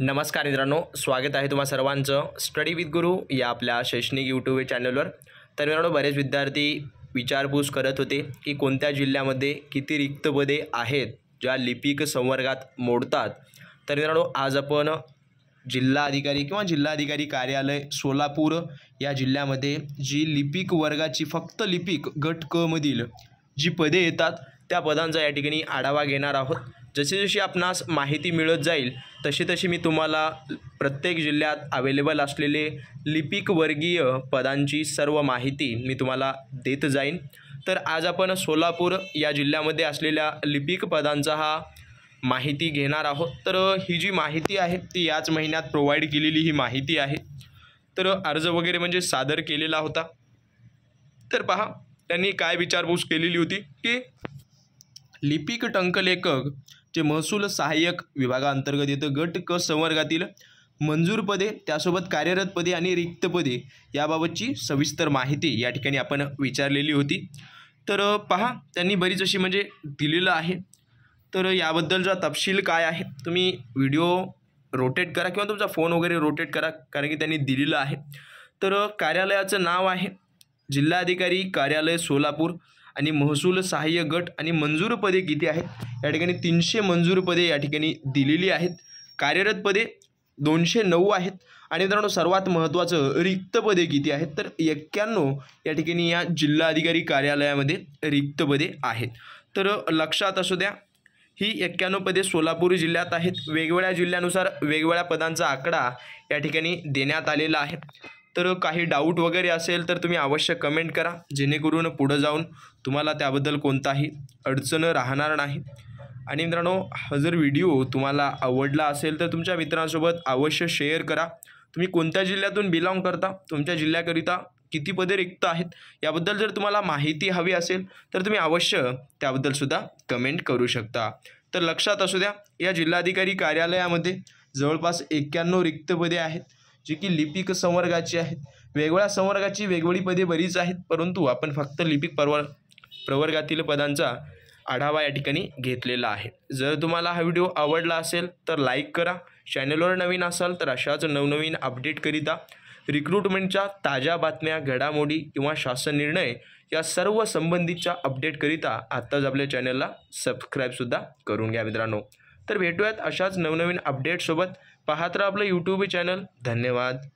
नमस्कार मित्रांनो स्वागत आहे तुम्हा सर्वांचं स्टडी विथ गुरु या आपल्या शैक्षणिक यूट्यूब चॅनलवर तर मित्रांनो बरेच विद्यार्थी विचारपूस करत होते की कोणत्या जिल्ह्यामध्ये किती रिक्त पदे आहेत ज्या लिपिक संवर्गात मोडतात तर मित्रांनो आज आपण जिल्हा अधिकारी किंवा जिल्हाधिकारी कार्यालय सोलापूर या जिल्ह्यामध्ये जी लिपिक वर्गाची फक्त लिपिक गट जी पदे येतात त्या पदांचा या ठिकाणी आढावा घेणार आहोत जशी जशी आपणास माहिती मिळत जाईल तशी तशी मी तुम्हाला प्रत्येक जिल्ह्यात अवेलेबल असलेले लिपिकवर्गीय पदांची सर्व माहिती मी तुम्हाला देत जाईन तर आज आपण सोलापूर या जिल्ह्यामध्ये असलेल्या लिपिक पदांचा हा माहिती घेणार आहोत तर ही जी माहिती आहे ती याच महिन्यात प्रोव्हाइड केलेली ही माहिती आहे तर अर्ज वगैरे म्हणजे सादर केलेला होता तर पहा त्यांनी काय विचारपूस केलेली होती की लिपिक टंकलेखक जे महसूल सहाय्यक विभागाअंतर्गत येतं गट क संवर्गातील मंजूर पदे त्यासोबत कार्यरत पदे आणि रिक्त पदे याबाबतची सविस्तर माहिती या ठिकाणी आपण विचारलेली होती तर पहा त्यांनी बरीच अशी म्हणजे दिलेलं आहे तर याबद्दलचा तपशील काय आहे तुम्ही व्हिडिओ रोटेट करा किंवा तुमचा फोन वगैरे रोटेट करा कारण की त्यांनी दिलेलं आहे तर कार्यालयाचं नाव आहे जिल्हाधिकारी कार्यालय सोलापूर आणि महसूल सहाय्य गट आणि मंजूर पदे किती आहेत या ठिकाणी तीनशे मंजूर पदे या ठिकाणी दिलेली आहेत कार्यरत पदे दोनशे नऊ आहेत आणि मित्रांनो सर्वात महत्त्वाचं रिक्त पदे किती आहेत तर एक्क्याण्णव या ठिकाणी या जिल्हाधिकारी कार्यालयामध्ये रिक्त पदे आहेत तर लक्षात असू द्या ही एक्क्याण्णव पदे सोलापूर जिल्ह्यात आहेत वेगवेगळ्या जिल्ह्यानुसार वेगवेगळ्या पदांचा आकडा या ठिकाणी देण्यात आलेला आहे तर काही डाऊट वगैरे असेल तर तुम्ही अवश्य कमेंट करा जेणेकरून पुढं जाऊन तुम्हाला त्याबद्दल कोणताही अडचण राहणार नाही आणि मित्रांनो हा जर व्हिडिओ तुम्हाला आवडला असेल तर तुमच्या मित्रांसोबत अवश्य शेअर करा तुम्ही कोणत्या जिल्ह्यातून बिलॉंग करता तुमच्या जिल्ह्याकरिता किती पदे रिक्त आहेत याबद्दल जर तुम्हाला माहिती हवी असेल तर तुम्ही अवश्य त्याबद्दलसुद्धा कमेंट करू शकता तर लक्षात असू द्या या जिल्हाधिकारी कार्यालयामध्ये जवळपास एक्क्याण्णव रिक्त पदे आहेत जी की लिपिक संवर्गाची आहेत वेगवेगळ्या संवर्गाची वेगवेगळी पदे बरीच आहेत परंतु आपण फक्त लिपिक प्रवर् प्रवर्गातील पदांचा आढावा या ठिकाणी घेतलेला आहे जर तुम्हाला हा व्हिडिओ आवडला असेल तर लाईक करा चॅनलवर नवीन असाल तर अशाच नवनवीन अपडेटकरिता रिक्रुटमेंटच्या ताज्या बातम्या घडामोडी किंवा शासन निर्णय या सर्व संबंधीच्या अपडेटकरिता आत्ताच आपल्या चॅनलला सबस्क्राईबसुद्धा करून घ्या मित्रांनो तर भेटूयात अशाच नवनवीन अपडेटसोबत पाहत राहा आपलं यूट्यूब चॅनल धन्यवाद